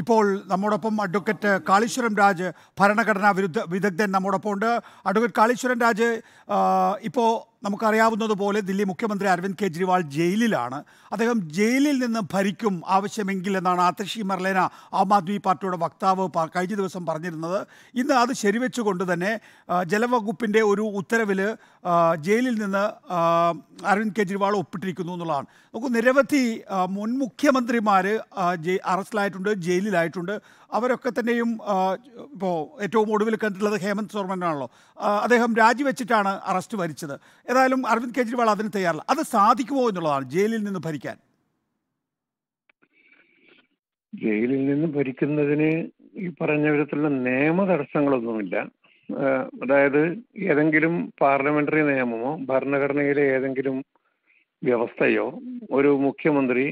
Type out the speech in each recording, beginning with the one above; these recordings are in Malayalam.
ഇപ്പോൾ നമ്മോടൊപ്പം അഡ്വക്കേറ്റ് കാളീശ്വരം രാജ് ഭരണഘടനാ വിരുദ്ധ വിദഗ്ധൻ നമ്മോടൊപ്പം ഉണ്ട് അഡ്വക്കേറ്റ് കാളീശ്വരം രാജ് ഇപ്പോൾ നമുക്കറിയാവുന്നതുപോലെ ദില്ലി മുഖ്യമന്ത്രി അരവിന്ദ് കെജ്രിവാൾ ജയിലിലാണ് അദ്ദേഹം ജയിലിൽ നിന്ന് ഭരിക്കും ആവശ്യമെങ്കിൽ എന്നാണ് ആതിഷി മർലേന ആം ആദ്മി പാർട്ടിയുടെ വക്താവ് കഴിഞ്ഞ ദിവസം പറഞ്ഞിരുന്നത് ഇന്ന് അത് ശരിവെച്ചുകൊണ്ട് തന്നെ ജലവകുപ്പിൻ്റെ ഒരു ഉത്തരവിൽ ജയിലിൽ നിന്ന് അരവിന്ദ് കെജ്രിവാൾ ഒപ്പിട്ടിരിക്കുന്നു എന്നുള്ളതാണ് നമുക്ക് നിരവധി മുൻ മുഖ്യമന്ത്രിമാർ അറസ്റ്റിലായിട്ടുണ്ട് ജയിലിലായിട്ടുണ്ട് അവരൊക്കെ തന്നെയും ഇപ്പോൾ ഏറ്റവും ഒടുവിൽ കണ്ടിട്ടുള്ളത് ഹേമന്ത് സോർമനാണല്ലോ അദ്ദേഹം രാജിവെച്ചിട്ടാണ് അറസ്റ്റ് വരിച്ചത് ഏതായാലും അരവിന്ദ് കെജ്രിവാൾ അതിന് തയ്യാറല്ല അത് സാധിക്കുമോ എന്നുള്ളതാണ് ജയിലിൽ നിന്ന് ഭരിക്കാൻ ജയിലിൽ നിന്ന് ഭരിക്കുന്നതിന് ഈ പറഞ്ഞ വിധത്തിലുള്ള നിയമ തടസ്സങ്ങളൊന്നുമില്ല അതായത് ഏതെങ്കിലും പാർലമെന്ററി നിയമമോ ഭരണഘടനയിലെ ഏതെങ്കിലും വ്യവസ്ഥയോ ഒരു മുഖ്യമന്ത്രി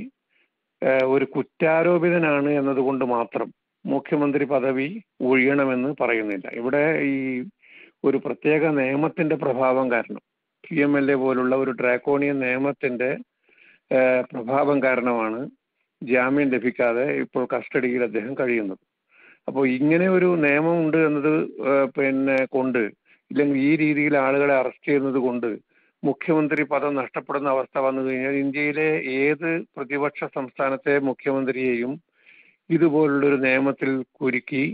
ഒരു കുറ്റാരോപിതനാണ് എന്നതുകൊണ്ട് മാത്രം മുഖ്യമന്ത്രി പദവി ഒഴിയണമെന്ന് പറയുന്നില്ല ഇവിടെ ഈ ഒരു പ്രത്യേക നിയമത്തിന്റെ പ്രഭാവം കാരണം ക്യു എം എൽ എ പോലുള്ള ഒരു ഡ്രാക്കോണിയൻ നിയമത്തിന്റെ പ്രഭാവം കാരണമാണ് ജാമ്യം ലഭിക്കാതെ ഇപ്പോൾ കസ്റ്റഡിയിൽ അദ്ദേഹം കഴിയുന്നത് അപ്പോൾ ഇങ്ങനെ ഒരു നിയമം ഉണ്ട് എന്നത് പിന്നെ കൊണ്ട് ഇല്ലെങ്കിൽ ഈ രീതിയിൽ ആളുകളെ അറസ്റ്റ് ചെയ്യുന്നത് കൊണ്ട് മുഖ്യമന്ത്രി പദം നഷ്ടപ്പെടുന്ന അവസ്ഥ വന്നു കഴിഞ്ഞാൽ ഇന്ത്യയിലെ ഏത് പ്രതിപക്ഷ സംസ്ഥാനത്തെ മുഖ്യമന്ത്രിയെയും ഇതുപോലുള്ളൊരു നിയമത്തിൽ കുരുക്കി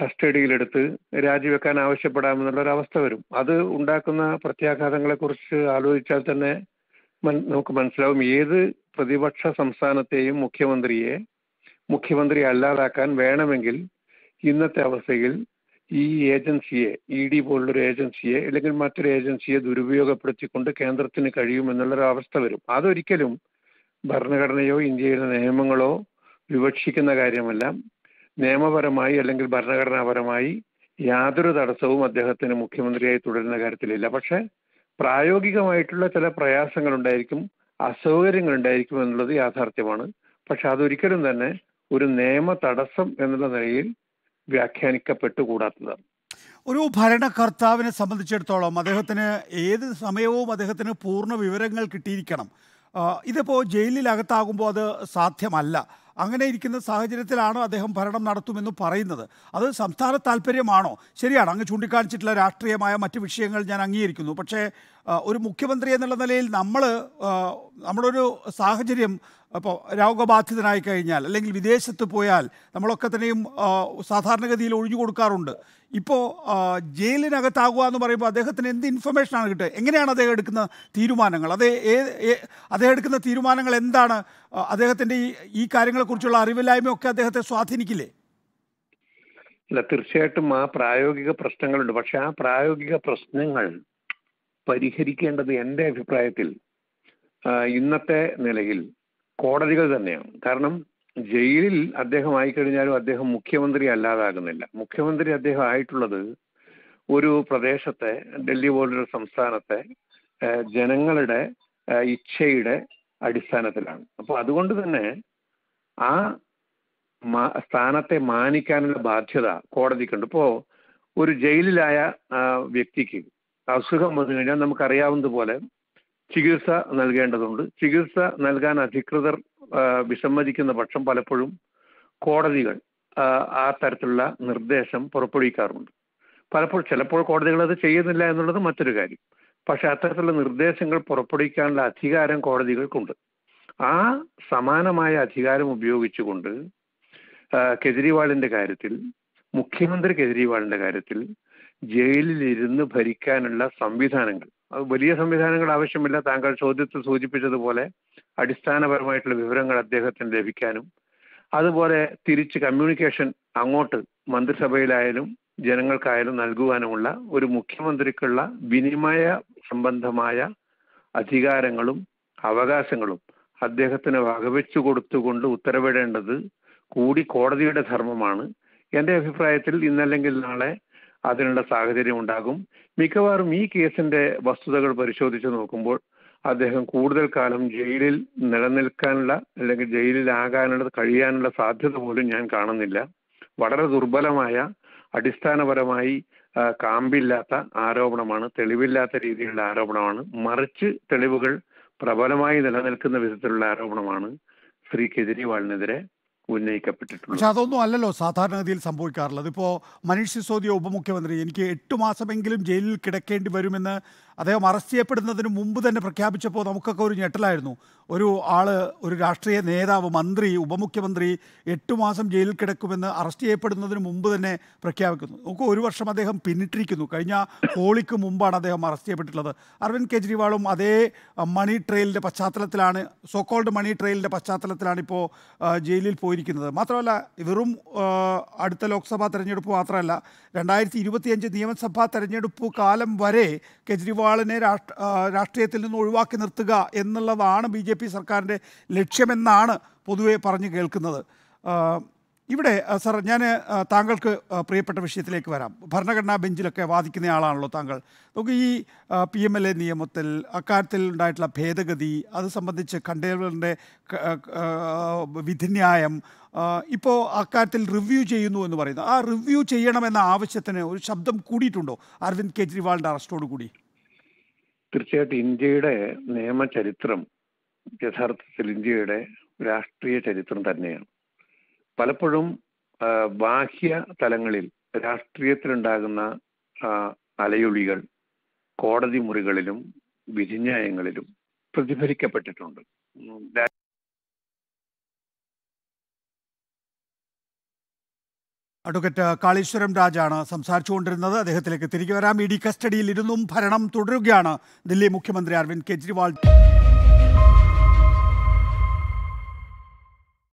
കസ്റ്റഡിയിലെടുത്ത് രാജിവെക്കാൻ ആവശ്യപ്പെടാമെന്നുള്ള ഒരവസ്ഥ വരും അത് ഉണ്ടാക്കുന്ന പ്രത്യാഘാതങ്ങളെക്കുറിച്ച് ആലോചിച്ചാൽ തന്നെ നമുക്ക് മനസ്സിലാവും ഏത് പ്രതിപക്ഷ സംസ്ഥാനത്തെയും മുഖ്യമന്ത്രിയെ മുഖ്യമന്ത്രി അല്ലാതാക്കാൻ വേണമെങ്കിൽ ഇന്നത്തെ അവസ്ഥയിൽ ഈ ഏജൻസിയെ ഇ ഡി പോലുള്ളൊരു ഏജൻസിയെ അല്ലെങ്കിൽ മറ്റൊരു ഏജൻസിയെ ദുരുപയോഗപ്പെടുത്തിക്കൊണ്ട് കേന്ദ്രത്തിന് കഴിയുമെന്നുള്ളൊരു അവസ്ഥ വരും അതൊരിക്കലും ഭരണഘടനയോ ഇന്ത്യയിലെ നിയമങ്ങളോ വിവക്ഷിക്കുന്ന കാര്യമല്ല നിയമപരമായി അല്ലെങ്കിൽ ഭരണഘടനാപരമായി യാതൊരു തടസ്സവും അദ്ദേഹത്തിന് മുഖ്യമന്ത്രിയായി തുടരുന്ന കാര്യത്തിലില്ല പക്ഷേ പ്രായോഗികമായിട്ടുള്ള ചില പ്രയാസങ്ങൾ ഉണ്ടായിരിക്കും അസൗകര്യങ്ങൾ ഉണ്ടായിരിക്കും എന്നുള്ളത് യാഥാർത്ഥ്യമാണ് പക്ഷെ അതൊരിക്കലും തന്നെ ഒരു നിയമ തടസ്സം എന്നുള്ള നിലയിൽ വ്യാഖ്യാനിക്കപ്പെട്ടുകൂടാത്തതാണ് ഒരു ഭരണകർത്താവിനെ സംബന്ധിച്ചിടത്തോളം അദ്ദേഹത്തിന് ഏത് സമയവും അദ്ദേഹത്തിന് പൂർണ്ണ വിവരങ്ങൾ കിട്ടിയിരിക്കണം ഇതിപ്പോൾ അകത്താകുമ്പോൾ അത് സാധ്യമല്ല അങ്ങനെ ഇരിക്കുന്ന സാഹചര്യത്തിലാണോ അദ്ദേഹം ഭരണം നടത്തുമെന്ന് പറയുന്നത് അത് സംസ്ഥാന താല്പര്യമാണോ ശരിയാണ് അങ്ങ് ചൂണ്ടിക്കാണിച്ചിട്ടുള്ള രാഷ്ട്രീയമായ മറ്റ് വിഷയങ്ങൾ ഞാൻ അംഗീകരിക്കുന്നു പക്ഷേ ഒരു മുഖ്യമന്ത്രി എന്നുള്ള നിലയിൽ നമ്മൾ നമ്മളൊരു സാഹചര്യം ഇപ്പോൾ രോഗബാധിതനായി കഴിഞ്ഞാൽ അല്ലെങ്കിൽ വിദേശത്ത് പോയാൽ നമ്മളൊക്കെ തന്നെയും സാധാരണഗതിയിൽ ഒഴിഞ്ഞു കൊടുക്കാറുണ്ട് ഇപ്പോൾ ജയിലിനകത്താകുക എന്ന് പറയുമ്പോൾ അദ്ദേഹത്തിന് എന്ത് ഇൻഫർമേഷനാണ് കിട്ടുക എങ്ങനെയാണ് അദ്ദേഹം എടുക്കുന്ന തീരുമാനങ്ങൾ അത് അദ്ദേഹം എടുക്കുന്ന തീരുമാനങ്ങൾ എന്താണ് അദ്ദേഹത്തിൻ്റെ ഈ ഈ കാര്യങ്ങളെക്കുറിച്ചുള്ള അറിവില്ലായ്മയൊക്കെ അദ്ദേഹത്തെ സ്വാധീനിക്കില്ലേ അല്ല തീർച്ചയായിട്ടും ആ പ്രായോഗിക പ്രശ്നങ്ങളുണ്ട് പക്ഷെ ആ പ്രായോഗിക പ്രശ്നങ്ങൾ പരിഹരിക്കേണ്ടത് എൻ്റെ അഭിപ്രായത്തിൽ ഇന്നത്തെ നിലയിൽ കോടതികൾ തന്നെയാണ് കാരണം ജയിലിൽ അദ്ദേഹം ആയിക്കഴിഞ്ഞാലും അദ്ദേഹം മുഖ്യമന്ത്രി അല്ലാതാകുന്നില്ല മുഖ്യമന്ത്രി അദ്ദേഹം ആയിട്ടുള്ളത് ഒരു പ്രദേശത്തെ ഡൽഹി പോലുള്ള സംസ്ഥാനത്തെ ജനങ്ങളുടെ ഇച്ഛയുടെ അടിസ്ഥാനത്തിലാണ് അപ്പോൾ അതുകൊണ്ട് തന്നെ ആ സ്ഥാനത്തെ മാനിക്കാനുള്ള ബാധ്യത കോടതിക്കുണ്ട് ഇപ്പോ ഒരു ജയിലിലായ വ്യക്തിക്ക് അസുഖം വന്നു കഴിഞ്ഞാൽ നമുക്കറിയാവുന്നതുപോലെ ചികിത്സ നൽകേണ്ടതുണ്ട് ചികിത്സ നൽകാൻ അധികൃതർ വിസമ്മതിക്കുന്ന പക്ഷം പലപ്പോഴും കോടതികൾ ആ തരത്തിലുള്ള നിർദ്ദേശം പുറപ്പെടുവിക്കാറുണ്ട് പലപ്പോഴും ചിലപ്പോൾ കോടതികൾ അത് ചെയ്യുന്നില്ല എന്നുള്ളത് മറ്റൊരു കാര്യം പക്ഷെ അത്തരത്തിലുള്ള നിർദ്ദേശങ്ങൾ പുറപ്പെടുവിക്കാനുള്ള അധികാരം കോടതികൾക്കുണ്ട് ആ സമാനമായ അധികാരം ഉപയോഗിച്ചുകൊണ്ട് കെജ്രിവാളിന്റെ കാര്യത്തിൽ മുഖ്യമന്ത്രി കെജ്രിവാളിന്റെ കാര്യത്തിൽ ജയിലിലിരുന്ന് ഭരിക്കാനുള്ള സംവിധാനങ്ങൾ അത് വലിയ സംവിധാനങ്ങൾ ആവശ്യമില്ല താങ്കൾ ചോദ്യത്തിൽ സൂചിപ്പിച്ചതുപോലെ അടിസ്ഥാനപരമായിട്ടുള്ള വിവരങ്ങൾ അദ്ദേഹത്തിന് ലഭിക്കാനും അതുപോലെ തിരിച്ച് കമ്മ്യൂണിക്കേഷൻ അങ്ങോട്ട് മന്ത്രിസഭയിലായാലും ജനങ്ങൾക്കായാലും നൽകുവാനുമുള്ള ഒരു മുഖ്യമന്ത്രിക്കുള്ള വിനിമയ സംബന്ധമായ അധികാരങ്ങളും അവകാശങ്ങളും അദ്ദേഹത്തിന് വകവെച്ചു കൊടുത്തുകൊണ്ട് ഉത്തരവിടേണ്ടത് കൂടി കോടതിയുടെ ധർമ്മമാണ് എൻ്റെ അഭിപ്രായത്തിൽ ഇന്നല്ലെങ്കിൽ നാളെ അതിനുള്ള സാഹചര്യം ഉണ്ടാകും മിക്കവാറും ഈ കേസിന്റെ വസ്തുതകൾ പരിശോധിച്ച് നോക്കുമ്പോൾ അദ്ദേഹം കൂടുതൽ കാലം ജയിലിൽ നിലനിൽക്കാനുള്ള അല്ലെങ്കിൽ ജയിലിലാകാനുള്ള കഴിയാനുള്ള സാധ്യത പോലും ഞാൻ കാണുന്നില്ല വളരെ ദുർബലമായ അടിസ്ഥാനപരമായി കാമ്പില്ലാത്ത ആരോപണമാണ് തെളിവില്ലാത്ത രീതിയിലുള്ള ആരോപണമാണ് മറിച്ച് തെളിവുകൾ പ്രബലമായി നിലനിൽക്കുന്ന വിധത്തിലുള്ള ആരോപണമാണ് ശ്രീ കെജ്രിവാളിനെതിരെ പക്ഷെ അതൊന്നും അല്ലല്ലോ സാധാരണഗതിയിൽ സംഭവിക്കാറുള്ളത് ഇപ്പോ മനീഷ് സിസോദിയ ഉപമുഖ്യമന്ത്രി എനിക്ക് എട്ടു മാസമെങ്കിലും ജയിലിൽ കിടക്കേണ്ടി വരുമെന്ന് അദ്ദേഹം അറസ്റ്റ് ചെയ്യപ്പെടുന്നതിന് മുമ്പ് തന്നെ പ്രഖ്യാപിച്ചപ്പോൾ നമുക്കൊക്കെ ഒരു ഞെട്ടലായിരുന്നു ഒരു ആൾ ഒരു രാഷ്ട്രീയ നേതാവ് മന്ത്രി ഉപമുഖ്യമന്ത്രി എട്ട് മാസം ജയിലിൽ കിടക്കുമെന്ന് അറസ്റ്റ് ചെയ്യപ്പെടുന്നതിന് മുമ്പ് തന്നെ പ്രഖ്യാപിക്കുന്നു നമുക്ക് ഒരു വർഷം അദ്ദേഹം പിന്നിട്ടിരിക്കുന്നു കഴിഞ്ഞ ഹോളിക്ക് മുമ്പാണ് അദ്ദേഹം അറസ്റ്റ് ചെയ്യപ്പെട്ടിട്ടുള്ളത് അരവിന്ദ് കെജ്രിവാളും അതേ മണി ട്രെയിലിൻ്റെ പശ്ചാത്തലത്തിലാണ് സോക്കോൾഡ് മണി ട്രെയിലിൻ്റെ പശ്ചാത്തലത്തിലാണ് ഇപ്പോൾ ജയിലിൽ പോയിരിക്കുന്നത് മാത്രമല്ല വെറും അടുത്ത ലോക്സഭാ തെരഞ്ഞെടുപ്പ് മാത്രമല്ല രണ്ടായിരത്തി ഇരുപത്തിയഞ്ച് നിയമസഭാ തെരഞ്ഞെടുപ്പ് കാലം വരെ കെജ്രിവാൾ ഗെജ്രിവാളിനെ രാഷ്ട്രീയത്തിൽ നിന്ന് ഒഴിവാക്കി നിർത്തുക എന്നുള്ളതാണ് ബി ജെ പി സർക്കാരിൻ്റെ ലക്ഷ്യമെന്നാണ് പൊതുവെ പറഞ്ഞു കേൾക്കുന്നത് ഇവിടെ സർ ഞാൻ താങ്കൾക്ക് പ്രിയപ്പെട്ട വിഷയത്തിലേക്ക് വരാം ഭരണഘടനാ ബെഞ്ചിലൊക്കെ വാദിക്കുന്ന ആളാണല്ലോ താങ്കൾ നമുക്ക് ഈ പി എം എൽ എ നിയമത്തിൽ അക്കാര്യത്തിൽ ഉണ്ടായിട്ടുള്ള ഭേദഗതി അത് സംബന്ധിച്ച് കണ്ടെയ്നറിൻ്റെ വിധിന്യായം ഇപ്പോൾ അക്കാര്യത്തിൽ റിവ്യൂ ചെയ്യുന്നു എന്ന് പറയുന്നു ആ റിവ്യൂ ചെയ്യണമെന്ന ആവശ്യത്തിന് ഒരു ശബ്ദം കൂടിയിട്ടുണ്ടോ അരവിന്ദ് കെജ്രിവാളിൻ്റെ അറസ്റ്റോട് കൂടി തീർച്ചയായിട്ടും ഇന്ത്യയുടെ നിയമ ചരിത്രം യഥാർത്ഥത്തിൽ ഇന്ത്യയുടെ രാഷ്ട്രീയ ചരിത്രം തന്നെയാണ് പലപ്പോഴും ബാഹ്യ തലങ്ങളിൽ രാഷ്ട്രീയത്തിലുണ്ടാകുന്ന അലയൊളികൾ കോടതി മുറികളിലും വിധിന്യായങ്ങളിലും പ്രതിഫലിക്കപ്പെട്ടിട്ടുണ്ട് അഡ്വക്കറ്റ് കാളീശ്വരം രാജാണ് സംസാരിച്ചുകൊണ്ടിരുന്നത് അദ്ദേഹത്തിലേക്ക് തിരികെ വരാം ഇ ഡി കസ്റ്റഡിയിൽ ഇരുന്നും ഭരണം തുടരുകയാണ് ദില്ലി മുഖ്യമന്ത്രി അരവിന്ദ് കെജ്രിവാൾ